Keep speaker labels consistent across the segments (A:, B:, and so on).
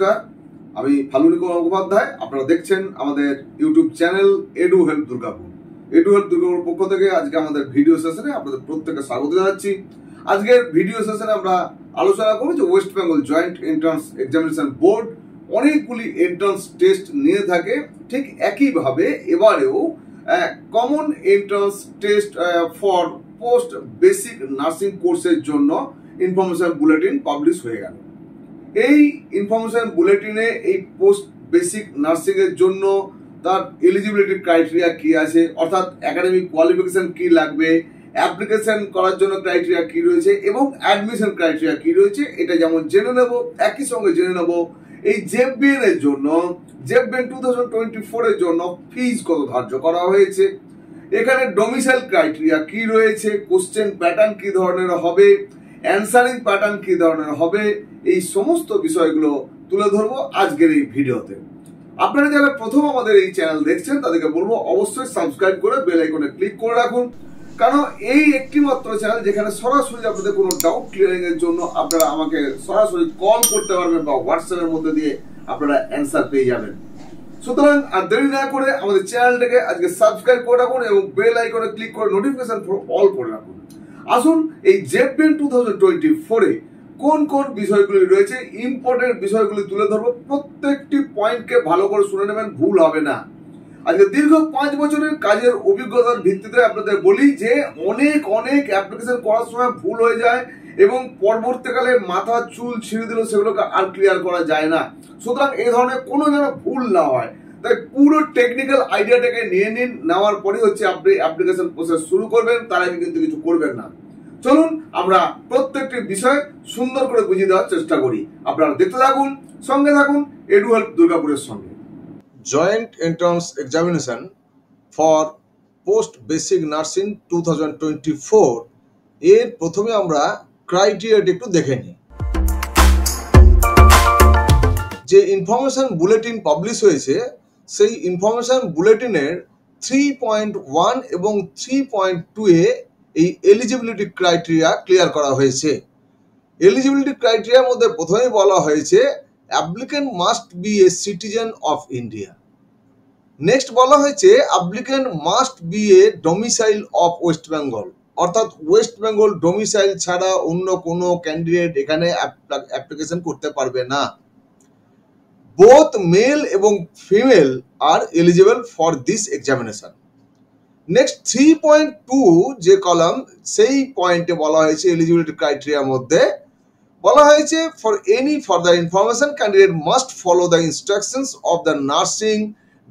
A: নমস্কার আমি ফালুনি কুমার মুখোপাধ্যায় আপনারা দেখছেন আমাদের YouTube channel Edu Help Durgapur Edu Help Durgapur পক্ষ থেকে আজকে আমাদের ভিডিও সেশনে আপনাদের প্রত্যেককে স্বাগত জানাচ্ছি আজকের ভিডিও সেশনে আমরা আলোচনা করব যে West Bengal joint entrance examination board অনেকগুলি এন্ট্রান্স টেস্ট নিয়ে থাকে ঠিক একইভাবে এবারেও common entrance test for post basic nursing কোর্সের জন্য ইনফরমেশন বুলেটিন পাবলিশ হয়ে গেল এই ইনফরমেশন বুলেটিনে এই পোস্ট বেসিক নার্সিংয়ের জন্য তার এলিজিবিলিটি ক্রাইটেরিয়া কী আছে অর্থাৎ একাডেমিক কোয়ালিফিকেশান কী লাগবে অ্যাপ্লিকেশন করার জন্য ক্রাইটেরিয়া কী রয়েছে এবং অ্যাডমিশন ক্রাইটেরিয়া কী রয়েছে এটা যেমন জেনে নেব একই সঙ্গে জেনে নেব এই জেফবিএন এর জন্য জেফবিএন টু থাউজেন্ড টোয়েন্টি ফোরের জন্য ফিজ কত ধার্য করা হয়েছে এখানে ডোমিসাইল ক্রাইটেরিয়া কী রয়েছে কোশ্চেন প্যাটার্ন কী ধরনের হবে অ্যান্সারিং প্যাটার্ন কি ধরনের হবে এই সমস্ত বিষয়গুলো তুলে ধরবো আজকের এই ভিডিওতে আপনারা যারা প্রথম আমাদের এই চ্যানেল দেখছেন তাদেরকে বলবো অবশ্যই সাবস্ক্রাইব করে বেল আইকনে ক্লিক করে রাখুন কারণ এই একটি মাত্র চ্যানেল যেখানে সরাসরি আপনাদের কোনো ডাউট ক্লিয়ারিং এর জন্য আপনারা আমাকে সরাসরি কল করতে পারবেন বা হোয়াটসঅ্যাপের মধ্যে দিয়ে আপনারা অ্যান্সার পেয়ে যাবেন সুতরাং আর দেরি না করে আমাদের চ্যানেলটাকে আজকে সাবস্ক্রাইব করে রাখুন এবং বেল আইকনে ক্লিক করে নোটিফিকেশন অল করে রাখুন আসুন এই জেপবেন টু থাউজেন্ড টোয়েন্টি ফোরে কোন কোন বিষয়গুলি রয়েছে ইম্পর্টেন্ট বিষয়গুলি তুলে ধরবো প্রত্যেকটি পয়েন্টকে ভালো করে শুনে নেবেন ভুল হবে না আজকে দীর্ঘ পাঁচ বছরের কাজের অভিজ্ঞতার ভিত্তিতে আপনাদের বলি যে অনেক অনেক অ্যাপ্লিকেশন করার সময় ভুল হয়ে যায় এবং পরবর্তীকালে মাথা চুল ছিঁড়ে দিলেও সেগুলোকে আর ক্লিয়ার করা যায় না সুতরাং এই ধরনের কোনো যেন ভুল না হয় তাই পুরো টেকনিক্যাল আইডিয়াটাকে নিয়ে নিন নেওয়ার পরেই হচ্ছে আপনি অ্যাপ্লিকেশন প্রসেস শুরু করবেন তার আগে কিন্তু কিছু করবেন না চলুন আমরা প্রত্যেকটি বিষয় সুন্দর করে বুঝিয়ে দেওয়ার চেষ্টা করি আপনারা দেখতে থাকুন সঙ্গে থাকুন এডু হেল্প দুর্গাপুরের সঙ্গে joint entrance examination for post basic nursing two thousand twenty four এর প্রথমে আমরা ক্রাইটেরিয়াটি একটু দেখে নিই যে ইনফরমেশন বুলেটিন পাবলিশ হয়েছে সেই ইনফরমেশন বুলেটিনের থ্রি পয়েন্ট ওয়ান এবং থ্রি পয়েন্ট টু এ এই এলিজিবিলিটি ক্রাইটেরিয়া ক্লিয়ার করা হয়েছে এলিজিবিলিটি ক্রাইটেরিয়ার মধ্যে প্রথমেই বলা হয়েছে applicant must be a citizen of India next বলা হয়েছে applicant must be a domicile of West Bengal অর্থাৎ ওয়েস্ট বেঙ্গল ডোমিসাইল ছাড়া অন্য কোনো ক্যান্ডিডেট এখানে অ্যাপ্লিকেশন করতে পারবে না বোথ মেল এবং female are eligible for this examination next three point two যে কলাম সেই পয়েন্টে বলা হয়েছে এলিজিবিলিটি ক্রাইটেরিয়ার মধ্যে বলা হয়েছে for any further information candidate must follow the instructions of the nursing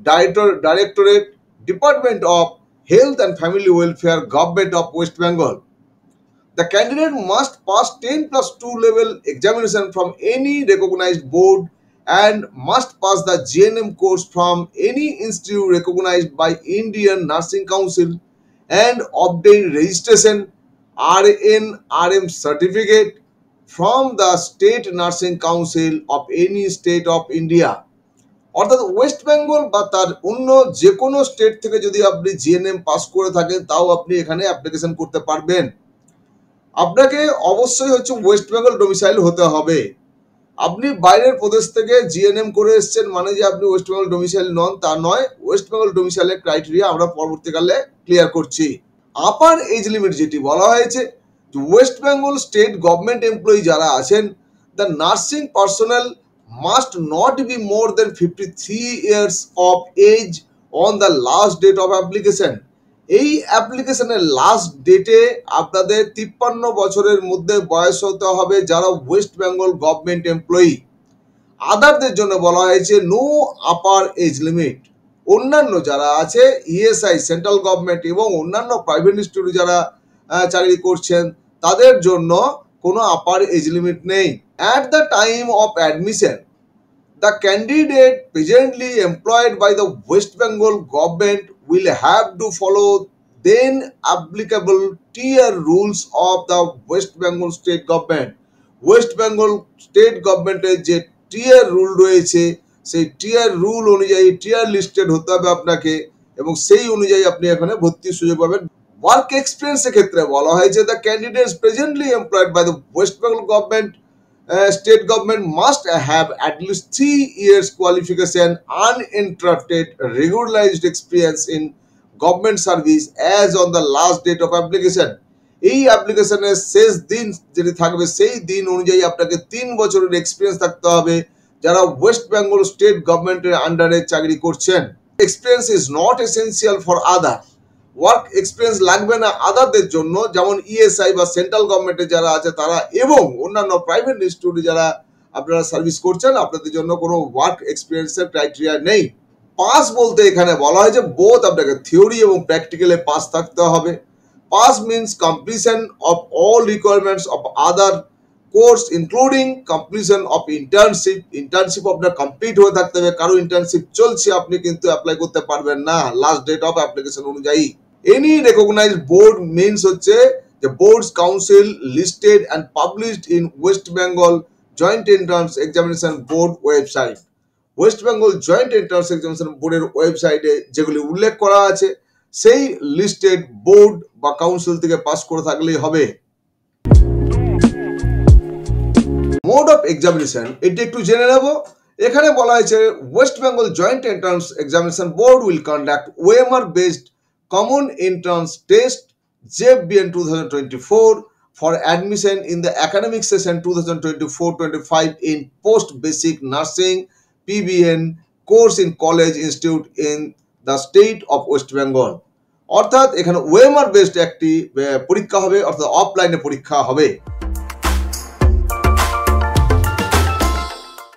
A: director directorate department of health and family welfare government of West Bengal the candidate must pass ten plus two level examination from any recognised board and must pass the GNM course from any institute recognized by Indian Nursing Council and obtain registration RN RM certificate from the State Nursing Council of any state of India. অর্থাৎ West Bengal বা তার অন্য যে কোনো state থেকে যদি আপনি GNM pass করে থাকেন তাও আপনি এখানে অ্যাপ্লিকেশন করতে পারবেন আপনাকে অবশ্যই হচ্ছে ওয়েস্ট ডোমিসাইল হতে হবে আপনি বাইরের প্রদেশ থেকে জিএনএম করে এসছেন মানে যে আপনি ওয়েস্ট বেঙ্গল ডোমিসাইল নন তা নয় ওয়েস্ট বেঙ্গল ডোমিসাইলের ক্রাইটেরিয়া আমরা পরবর্তীকালে ক্লিয়ার করছি আপার এজ লিমিট যেটি বলা হয়েছে West Bengal state government employee যারা আছেন the nursing personal must not be more than fifty three years of age on the last date of application এই অ্যাপ্লিকেশনের লাস্ট ডেটে আপনাদের তিপ্পান্ন বছরের মধ্যে বয়স হতে হবে যারা ওয়েস্ট বেঙ্গল গভর্নমেন্ট এমপ্লয়ি আদারদের জন্য বলা হয়েছে নো আপার এজ লিমিট অন্যান্য যারা আছে ইএসআই সেন্ট্রাল গভর্নমেন্ট এবং অন্যান্য প্রাইভেট ইনস্টিটিউট যারা চাকরি করছেন তাদের জন্য কোনো আপার এজ লিমিট নেই at the time of admission the candidate presently employed by the West Bengal government will have to follow then applicable tier rules of the West Bengal state government. West Bengal state গভর্নমেন্টের যে টিয়ার rule রয়েছে সেই টিয়ার rule অনুযায়ী টিয়ার listed হতে হবে আপনাকে এবং সেই অনুযায়ী আপনি এখানে ভর্তির সুযোগ পাবেন ওয়ার্ক এক্সপিরিয়েন্সের ক্ষেত্রে বলা যে the candidates presently employed by the West Bengal government state government must have at least three years qualification uninterrupted regularised experience in government service as on the last date of application এই অ্যাপ্লিকেশনের শেষ দিন যেটি থাকবে সেই দিন অনুযায়ী আপনাকে তিন বছরের এক্সপিরিয়েন্স থাকতে হবে যারা ওয়েস্ট বেঙ্গল স্টেট গভর্নমেন্টের আন্ডারে চাকরি করছেন experience is not essential for other work experience লাগবে না আদারদের জন্য যেমন ইএসআই e বা সেন্ট্রাল গভর্নমেন্টে যারা আছে তারা এবং অন্যান্য প্রাইভেট ইনস্টিটিউটে যারা আপনারা সার্ভিস করছেন আপনাদের জন্য কোনো ওয়ার্ক এক্সপিরিয়েন্সের ক্রাইটেরিয়া নেই পাস বলতে এখানে বলা হয়েছে বোধ আপনাকে থিওরি এবং প্র্যাকটিক্যালে পাস থাকতে হবে pass means completion of all requirements of other course including completion of internship internship আপনার কমপ্লিট হয়ে থাকতে হবে কারো ইন্টার্নশিপ চলছে আপনি কিন্তু অ্যাপ্লাই করতে পারবেন না লাস্ট ডেট অফ অ্যাপ্লিকেশন অনুযায়ী এনি রেকগনাইজড বোর্ড মিনস হচ্ছে যে boards council listed and published in West Bengal joint entrance examination board website West Bengal joint entrance examination বোর্ডের ওয়েবসাইটে যেগুলি উল্লেখ করা আছে সেই লিস্টেড বোর্ড বা কাউন্সিল থেকে পাস করে থাকলেই হবে মোড অফ এক্সামিনেশন এটি একটু জেনে নেব এখানে বলা হয়েছে West Bengal joint entrance examination board will conduct OMR based common entrance test JBN 2024 for admission in the academic session 2024-25 in post basic nursing PBN course in college institute in the state of West Bengal অর্থাৎ এখানে ওয়েমার based একটি পরীক্ষা হবে অর্থাৎ অফলাইনে পরীক্ষা হবে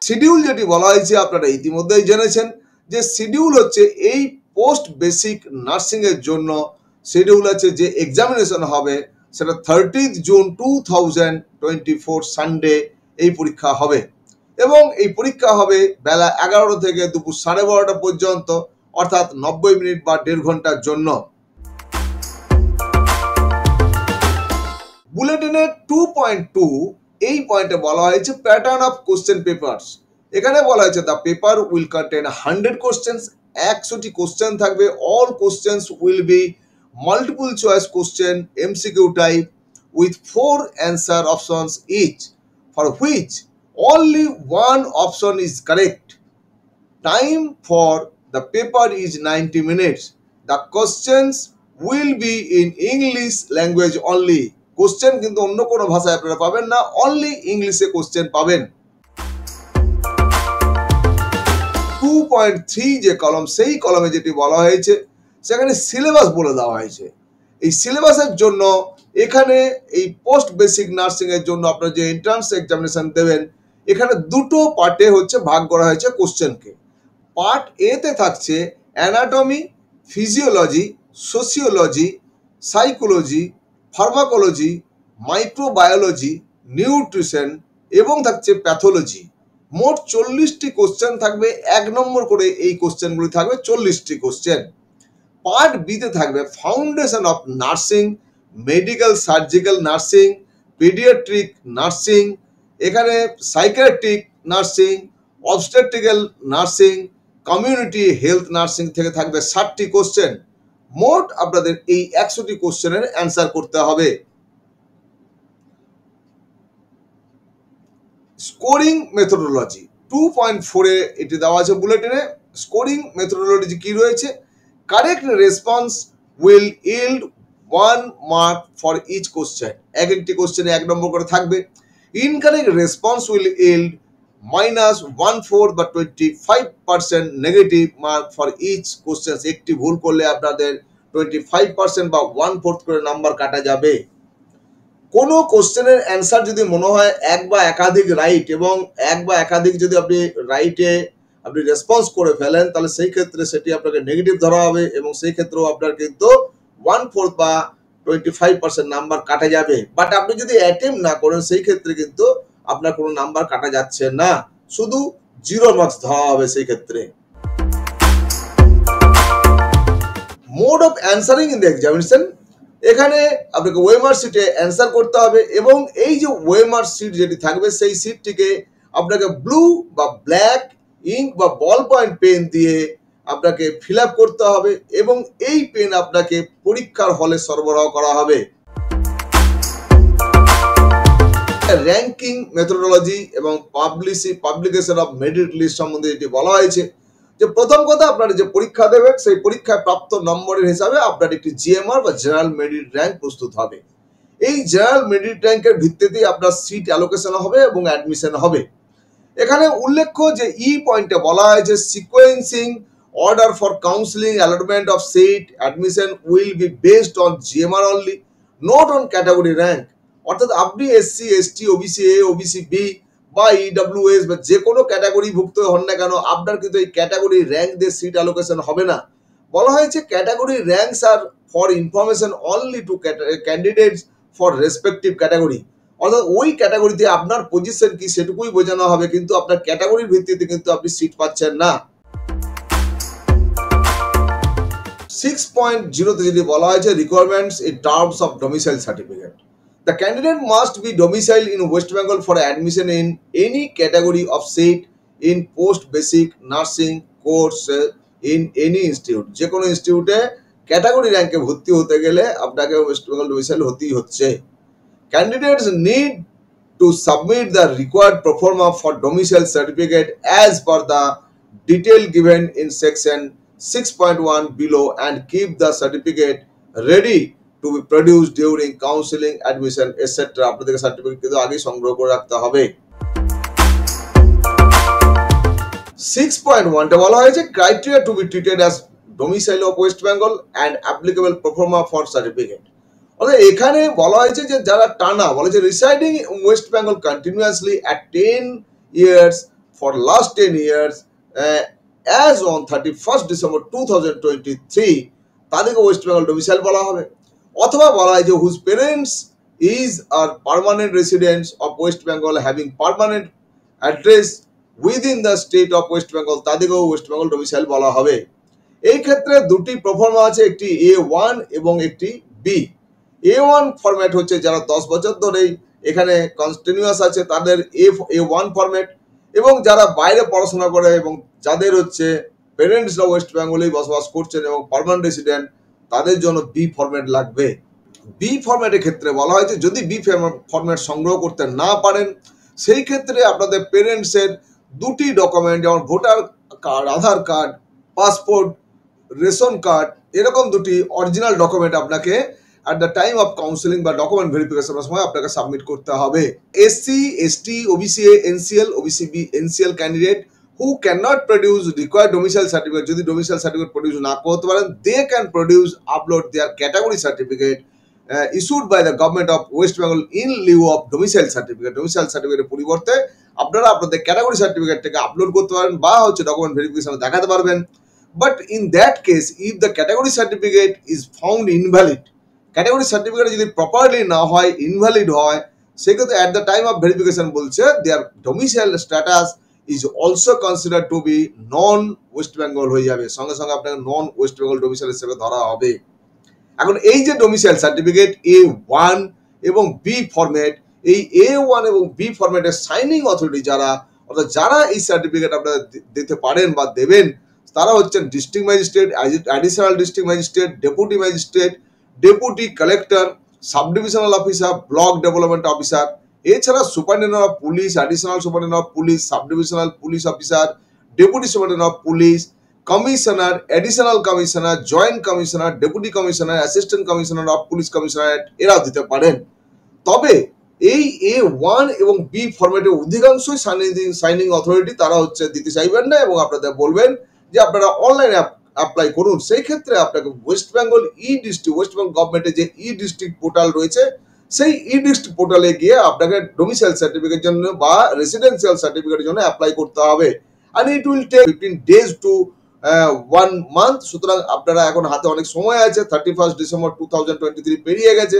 A: শিডিউল যেটি বলা হয়েছে আপনারা ইতিমধ্যেই জেনেছেন যে শিডিউল হচ্ছে এই পোস্ট বেসিক নার্সিংয়ের জন্য শিডিউল আছে যে এক্সামিনেশন হবে সেটা thirteenth June two thousand twenty four Sunday এই পরীক্ষা হবে এবং এই পরীক্ষা হবে বেলা এগারোটা থেকে দুপুর সাড়ে বারোটা পর্যন্ত অর্থাৎ নব্বই মিনিট বা দেড় ঘন্টার জন্য বুলেটিনে টু পয়েন্ট টু এই পয়েন্টে বলা হয়েছে প্যাটার্ন অফ কোশ্চেন পেপার্স এখানে বলা হয়েছে the paper will contain hundred questions একশোটি কোশ্চেন থাকবে all questions will be multiple choice question MCQ type with four answer options each for which only one option is correct time for the paper is ninety minutes the questions will be in English language only question কিন্তু অন্য কোনো ভাষায় আপনারা পাবেন না only ইংলিশে question পাবেন two point three যে কলম সেই কলমে যেটি বলা হয়েছে সেখানে সিলেবাস বলে দেওয়া হয়েছে এই সিলেবাসের জন্য এখানে এই পোস্ট বেসিক নার্সিংয়ের জন্য আপনার যে এন্ট্রান্স এক্সামিনেশন দেবেন এখানে দুটো পার্টে হচ্ছে ভাগ করা হয়েছে কোশ্চেনকে পার্ট এতে থাকছে anatomy physiology sociology psychology pharmacology microbiology nutrition এবং থাকছে প্যাথোলজি মোট চল্লিশটি কোশ্চেন থাকবে এক নম্বর করে এই কোশ্চেনগুলি থাকবে চল্লিশটি কোশ্চেন পার্ট বিতে থাকবে foundation of nursing medical surgical nursing paediatric nursing এখানে psychiatric nursing obstetrical nursing community health nursing থেকে থাকবে ষাটটি কোশ্চেন মোট আপনাদের এই একশোটি কোশ্চেনের অ্যান্সার করতে হবে স্কোরিং মেথোডোলজি টু পয়েন্ট ফোরে এটি দেওয়া আছে বুলেটিনে স্কোরিং মেথোডোলজি কি রয়েছে correct response will yield one mark for each question এক একটি কোশ্চেনে এক নম্বর করে থাকবে incorrect response will yield minus one four বা twenty five percent negative mark for each question একটি ভুল করলে আপনাদের টোয়েন্টি ফাইভ পার্সেন্ট বা ওয়ান ফোর্থ করে নাম্বার কাটা যাবে কোনো কোশ্চেনের অ্যান্সার যদি মনে হয় এক বা একাধিক রাইট এবং এক বা একাধিক যদি আপনি রাইটে আপনি রেসপন্স করে ফেলেন তাহলে সেই ক্ষেত্রে সেটি আপনাকে নেগেটিভ ধরা হবে এবং সেই ক্ষেত্রেও আপনার কিন্তু ওয়ান ফোর্থ বা টোয়েন্টি ফাইভ পার্সেন্ট নাম্বার কাটা যাবে বাট আপনি যদি অ্যাটেম্প না করেন সেই ক্ষেত্রে কিন্তু আপনার কোনো নাম্বার কাটা যাচ্ছে না শুধু জিরো মার্কস ধরা হবে সেই ক্ষেত্রে mode of answering in the examination এখানে আপনাকে ওয়েমার সিটে অ্যান্সার করতে হবে এবং এই যে ওয়েমার সিট যেটি থাকবে সেই সিটটিকে আপনাকে ব্লু বা ব্ল্যাক ইঙ্ক বা বল পয়েন্ট পেন দিয়ে আপনাকে ফিল করতে হবে এবং এই পেন আপনাকে পরীক্ষার হলে সরবরাহ করা হবে র্যাঙ্কিং মেথোডোলজি এবং পাবলিসি পাবলিকেশন অফ মেডিট লিস্ট সম্বন্ধে এটি বলা হয়েছে যে প্রথম কথা আপনারা যে পরীক্ষা দেবেন সেই পরীক্ষায় প্রাপ্ত নম্বরের হিসাবে আপনার একটি জিএমআর বা জেনারেল মেডিট র্যাঙ্ক প্রস্তুত হবে এই জেনারেল মেডিট র্যাঙ্কের ভিত্তিতেই আপনার সিট অ্যালোকেশন হবে এবং অ্যাডমিশন হবে এখানে উল্লেখ্য যে ই e পয়েন্টে বলা হয়েছে sequencing order for counselling allotment of seat admission will be based on GMR only note on category rank অর্থাৎ আপনি SC ST OBC A OBC B বা ইডাব্লিউএস e বা যে কোনো ক্যাটাগরিভুক্ত হন না কেন আপনার কিন্তু এই ক্যাটাগরি র্যাঙ্ক দিয়ে সিট অ্যালোকেশন হবে না বলা হয়েছে category ranks are for information only to candidates for respective category অর্থাৎ ওই ক্যাটাগরিতে আপনার পজিশন কি সেটুকুই বোঝানো হবে কিন্তু আপনার ক্যাটাগরির ভিত্তিতে কিন্তু আপনি সিট পাচ্ছেন না সিক্স পয়েন্ট জিরোতে যদি বলা হয়েছে requirements in terms of domicile certificate The candidate must be domiciled in West Bengal for admission in any category of seat in post basic nursing course in any institute যে কোনো ইনস্টিটিউটে category র্যাঙ্কে ভর্তি হতে গেলে আপনাকে ওয়েস্ট বেঙ্গল ডোমিসাইল হতেই হচ্ছে candidates need to submit the required proforma for domicile certificate as per the detail given in section six point one below and keep the certificate ready to be produce during counselling admission etcetera আপনাদেরকে certificate কিন্তু আগেই সংগ্রহ করে রাখতে হবে six point ওয়ানটা বলা হয়েছে criteria to be treated as domicile of West Bengal and applicable proforma for certificate অর্থাৎ এখানে বলা হয়েছে যে যারা টানা বলেছে residing West Bengal continuously at ten years for last ten years as on thirty first December two thousand twenty three তাদেরকে West Bengal domicile বলা হবে অথবা বলা হয় যে whose parents is are permanent residents of West Bengal having permanent address within the state of West Bengal তাদেরকেও West Bengal domicile বলা হবে এই ক্ষেত্রে দুটি প্রফর্ম আছে একটি এ ওয়ান এবং একটি বি এ ওয়ান ফরম্যাট হচ্ছে যারা দশ বছর ধরেই এখানে কন্টিনিউয়াস আছে তাদের এ এ ওয়ান ফরম্যাট এবং যারা বাইরে পড়াশোনা করে এবং যাদের হচ্ছে পেরেন্টসরা ওয়েস্ট বেঙ্গলেই বসবাস করছেন এবং পারমানেন্ট রেসিডেন্ট তাদের জন্য বি ফরম্যাট লাগবে বি ফরম্যাটের ক্ষেত্রে বলা হয়েছে যদি বি ফরম্যাট সংগ্রহ করতে না পারেন সেই ক্ষেত্রে আপনাদের পেরেন্টসের দুটি ডকুমেন্ট যেমন voter card Aadhaar card passport ration card এরকম দুটি অরিজিনাল ডকুমেন্ট আপনাকে at the time of counselling বা ডকুমেন্ট ভেরিফিকেশনের সময় আপনাকে সাবমিট করতে হবে SC ST OBC NCL OBC B NCL candidate who cannot produce required domicile certificate যদি domicile certificate produce না করতে পারেন they can produce upload their category certificate uh, issued by the government of West Bengal in lieu of domicile certificate domicile certificate পরিবর্তে আপনারা আপনাদের category সার্টিফিকেটটাকে upload করতে পারেন বা হচ্ছে ডকুমেন্ট ভেরিফিকেশন দেখাতে পারবেন but in that case if the category certificate is found invalid category certificate যদি প্রপারলি না হয় ইনভ্যালিড হয় সেক্ষেত্রে at the time of verification বলছে their domicile status is also consider to be non West Bengal হয়ে যাবে সঙ্গে সঙ্গে আপনাকে নন ওয়েস্ট বেঙ্গল ডোমিসাইল হিসেবে ধরা হবে এখন এই যে ডোমিসাইল সার্টিফিকেট এ ওয়ান এবং বি ফরম্যাট এই এ ওয়ান এবং বি ফরম্যাটের সাইনিং অথরিটি যারা অর্থাৎ যারা এই সার্টিফিকেট আপনারা দিতে পারেন বা দেবেন তারা হচ্ছেন district magistrate additional district magistrate deputy magistrate deputy collector sub divisional officer block development officer এছাড়া superintendent of police additional superintendent of police sub divisional police officer deputy superintendent of police commissioner additional commissioner joint commissioner deputy commissioner assistant commissioner of police commissionerate এরাও দিতে পারেন তবে এই A one এবং B ফরম্যাটের অধিকাংশই signing signing authority তারা হচ্ছে দিতে চাইবেন না এবং আপনাদের বলবেন যে আপনারা অনলাইন অ্যাপ্লাই করুন সেই ক্ষেত্রে আপনাকে ওয়েস্ট বেঙ্গল ই ডিস্ট্রিক্ট ওয়েস্ট বেঙ্গল গভর্নমেন্টের যে ই ডিস্ট্রিক্ট পোর্টাল রয়েছে সেই ইডিস্ট পোর্টালে গিয়ে আপনাকে ডোমিসাইল সার্টিফিকেট জন্য বা রেসিডেন্সিয়াল সার্টিফিকেটের জন্য অ্যাপ্লাই করতে হবে আর it will take fifteen days to one month সুতরাং আপনারা এখন হাতে অনেক সময় আছে thirty first December two thousand twenty three পেরিয়ে গেছে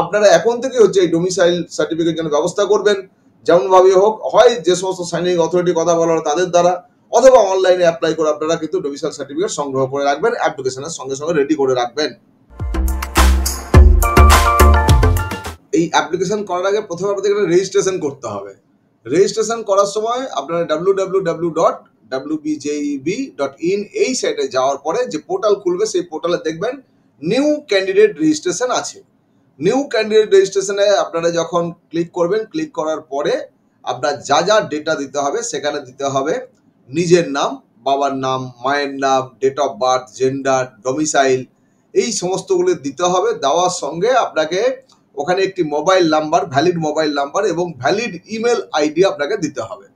A: আপনারা এখন থেকে হচ্ছে এই ডোমিসাইল সার্টিফিকেট জন্য ব্যবস্থা করবেন যেমনভাবে হোক হয় যে সমস্ত সাইনিং অথরিটি কথা বলা তাদের দ্বারা অথবা অনলাইনে অ্যাপ্লাই করে আপনারা কিন্তু ডোমিসাইল সার্টিফিকেট সংগ্রহ করে রাখবেন অ্যাপ্লিকেশনের সঙ্গে সঙ্গে রেডি করে রাখবেন এই অ্যাপ্লিকেশন করার আগে প্রথমে আপনাদের একটা রেজিস্ট্রেশন করতে হবে রেজিস্ট্রেশন করার সময় আপনারা W W W dot WBJEEB dot in এই সাইটে যাওয়ার পরে যে পোর্টাল খুলবে সেই পোর্টালে দেখবেন নিউ ক্যান্ডিডেট রেজিস্ট্রেশন আছে নিউ ক্যান্ডিডেট রেজিস্ট্রেশনে আপনারা যখন ক্লিক করবেন ক্লিক করার পরে আপনার যা যা ডেটা দিতে হবে সেখানে দিতে হবে নিজের নাম বাবার নাম মায়ের নাম date of birth gender domicile এই সমস্তগুলো দিতে হবে দেওয়ার সঙ্গে আপনাকে ওখানে একটি mobile number valid mobile number এবং ভ্যালিড ইমেল আইডি আপনাকে দিতে হবে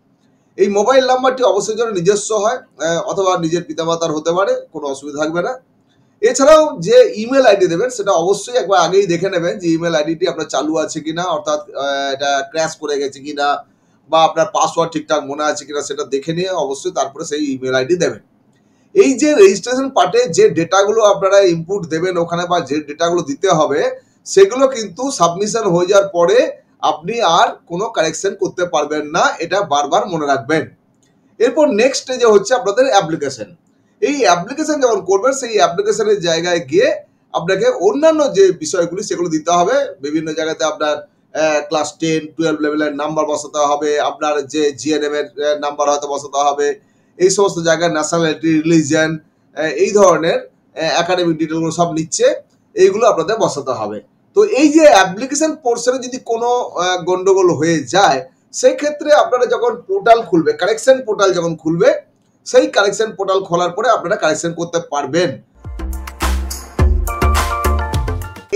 A: এই মোবাইল নাম্বারটি অবশ্যই যেন নিজস্ব হয় অথবা নিজের পিতামাতার হতে পারে কোনো অসুবিধা থাকবে না এছাড়াও যে ইমেল আইডি দেবেন সেটা অবশ্যই একবার আগেই দেখে নেবেন যে ইমেল আইডিটি আপনার চালু আছে কি না অর্থাৎ এটা ক্র্যাশ করে গেছে কি না বা আপনার পাসওয়ার্ড ঠিকঠাক মনে আছে কিনা সেটা দেখে নিয়ে অবশ্যই তারপরে সেই ইমেল আইডি দেবেন এই যে রেজিস্ট্রেশন পার্টে যে ডেটাগুলো আপনারা ইনপুট দেবেন ওখানে বা যে ডেটাগুলো দিতে হবে সেগুলো কিন্তু সাবমিশন হয়ে যাওয়ার পরে আপনি আর কোনো কারেকশন করতে পারবেন না এটা বারবার মনে রাখবেন এরপর নেক্সট যে হচ্ছে আপনাদের অ্যাপ্লিকেশন এই অ্যাপ্লিকেশন যখন করবেন সেই অ্যাপ্লিকেশনের জায়গায় গিয়ে আপনাকে অন্যান্য যে বিষয়গুলি সেগুলো দিতে হবে বিভিন্ন জায়গাতে আপনার ক্লাস টেন টুয়েলভ লেভেলের নাম্বার বসাতে হবে আপনার যে জিএনএম এর নাম্বার হয়তো বসাতে হবে এই সমস্ত জায়গায় ন্যাশনালিটি রিলিজিয়ান এই ধরনের একাডেমিক ডিটেলগুলো সব নিচ্ছে এইগুলো আপনাদের বসাতে হবে তো এই যে অ্যাপ্লিকেশন পোর্শনে যদি কোনো গন্ডগোল হয়ে যায় সেই ক্ষেত্রে আপনারা যখন পোর্টাল খুলবে কারেকশন পোর্টাল যখন খুলবে সেই কারেকশন পোর্টাল খোলার পরে আপনারা কারেকশন করতে পারবেন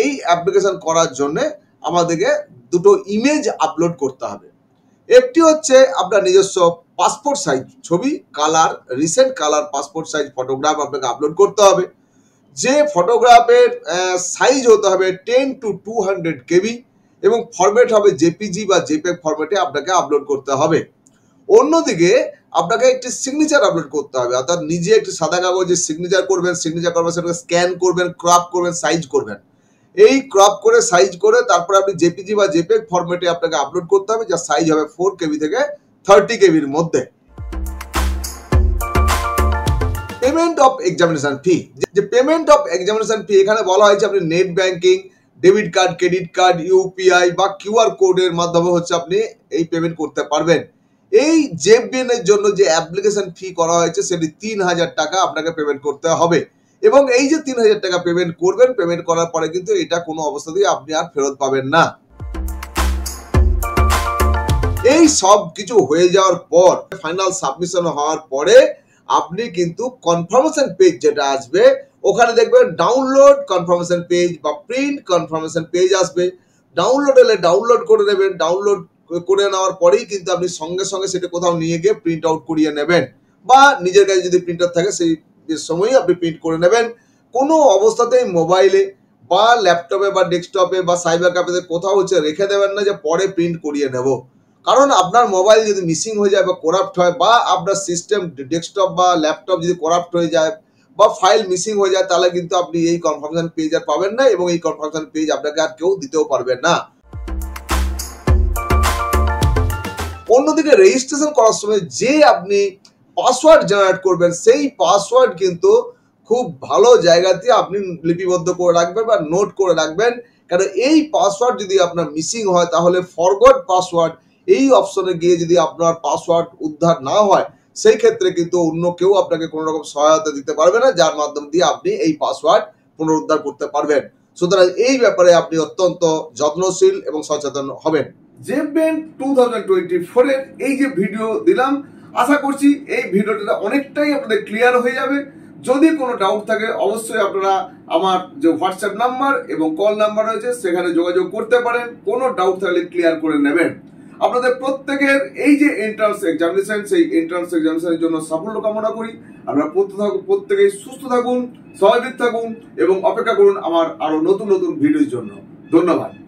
A: এই অ্যাপ্লিকেশন করার জন্যে আমাদেরকে দুটো ইমেজ আপলোড করতে হবে একটি হচ্ছে আপনার নিজস্ব পাসপোর্ট সাইজ ছবি colour recent colour passport size photograph আপনাকে আপলোড করতে হবে যে ফটোগ্রাফের সাইজ হতে হবে ten to two hundred KB এবং ফরম্যাট হবে জেপিজি বা জেপেক ফরম্যাটে আপনাকে আপলোড করতে হবে অন্যদিকে আপনাকে একটি সিগনেচার আপলোড করতে হবে অর্থাৎ নিজে একটি সাদা কাগজে সিগনেচার করবেন সিগনেচার করবেন সেটাকে স্ক্যান করবেন ক্রপ করবেন সাইজ করবেন এই ক্রপ করে সাইজ করে তারপরে আপনি জেপিজি বা জেপেক ফরম্যাটে আপনাকে আপলোড করতে হবে যার সাইজ হবে ফোর কেবি থেকে থার্টি কেবির মধ্যে পেমেন্ট অফ এক্সামিনেশন ফি যে পেমেন্ট অফ এক্সামিনেশন ফি এখানে বলা হয়েছে আপনি net banking debit card credit card UPI বা কিউআর কোডের মাধ্যমে হচ্ছে আপনি এই পেমেন্ট করতে পারবেন এই জেবিএনের জন্য যে অ্যাপ্লিকেশন ফি করা হয়েছে সেটি তিন হাজার টাকা আপনাকে পেমেন্ট করতে হবে এবং এই যে তিন হাজার টাকা পেমেন্ট করবেন পেমেন্ট করার পরে কিন্তু এটা কোনো অবস্থাতেই আপনি আর ফেরত পাবেন না এই সব কিছু হয়ে যাওয়ার পর ফাইনাল সাবমিশন হওয়ার পরে আপনি কিন্তু কনফার্মেশন পেজ যেটা আসবে ওখানে দেখবেন ডাউনলোড কনফার্মেশন পেজ বা প্রিন্ট কনফার্মেশন পেজ আসবে ডাউনলোড এলে ডাউনলোড করে নেবেন ডাউনলোড করে নেওয়ার পরেই কিন্তু আপনি সঙ্গে সঙ্গে সেটা কোথাও নিয়ে গিয়ে প্রিন্ট আউট করিয়ে নেবেন বা নিজের কাছে যদি প্রিন্টার থাকে সেই সময়ই আপনি প্রিন্ট করে নেবেন কোনো অবস্থাতেই মোবাইলে বা ল্যাপটপে বা ডেস্কটপে বা সাইবার ক্যাফেতে কোথাও হচ্ছে রেখে দেবেন না যে পরে প্রিন্ট করিয়ে নেব কারণ আপনার মোবাইল যদি মিসিং হয়ে যায় বা করাপ্ট হয় বা আপনার সিস্টেম ডেস্কটপ বা ল্যাপটপ যদি করাপ্ট হয়ে যায় বা ফাইল মিসিং হয়ে যায় তাহলে কিন্তু আপনি এই কনফার্মেশন পেজ আর পাবেন না এবং এই কনফার্মেশন পেজ আপনাকে আর কেউ দিতেও পারবেন না অন্যদিকে রেজিস্ট্রেশন করার সময় যে আপনি পাসওয়ার্ড জেনারেট করবেন সেই পাসওয়ার্ড কিন্তু খুব ভালো জায়গাতে আপনি লিপিবদ্ধ করে রাখবেন বা নোট করে রাখবেন কারণ এই পাসওয়ার্ড যদি আপনার মিসিং হয় তাহলে ফরগড পাসওয়ার্ড এই অপশনে গিয়ে যদি আপনার পাসওয়ার্ড উদ্ধার না হয় সেই ক্ষেত্রে কিন্তু অন্য কেউ আপনাকে কোনো রকম সহায়তা দিতে পারবে না যার মাধ্যম দিয়ে আপনি এই পাসওয়ার্ড পুনরুদ্ধার করতে পারবেন সুতরাং এই ব্যাপারে আপনি অত্যন্ত যত্নশীল এবং সচেতন হবেন জেমবেন টু থাউজেন্ড টোয়েন্টি ফোরের এই যে ভিডিও দিলাম আশা করছি এই ভিডিওটা অনেকটাই আপনাদের ক্লিয়ার হয়ে যাবে যদি কোনো ডাউট থাকে অবশ্যই আপনারা আমার যে হোয়াটসঅ্যাপ নাম্বার এবং কল নাম্বার রয়েছে সেখানে যোগাযোগ করতে পারেন কোনো ডাউট থাকলে ক্লিয়ার করে নেবেন আপনাদের প্রত্যেকের এই যে এন্ট্রান্স এক্সামিনেশন সেই এন্ট্রান্স এক্সামিনেশনের জন্য সাফল্য কামনা করি আপনারা প্রত্যেকেই সুস্থ থাকুন সহজিত থাকুন এবং অপেক্ষা করুন আমার আরো নতুন নতুন ভিডিওর জন্য ধন্যবাদ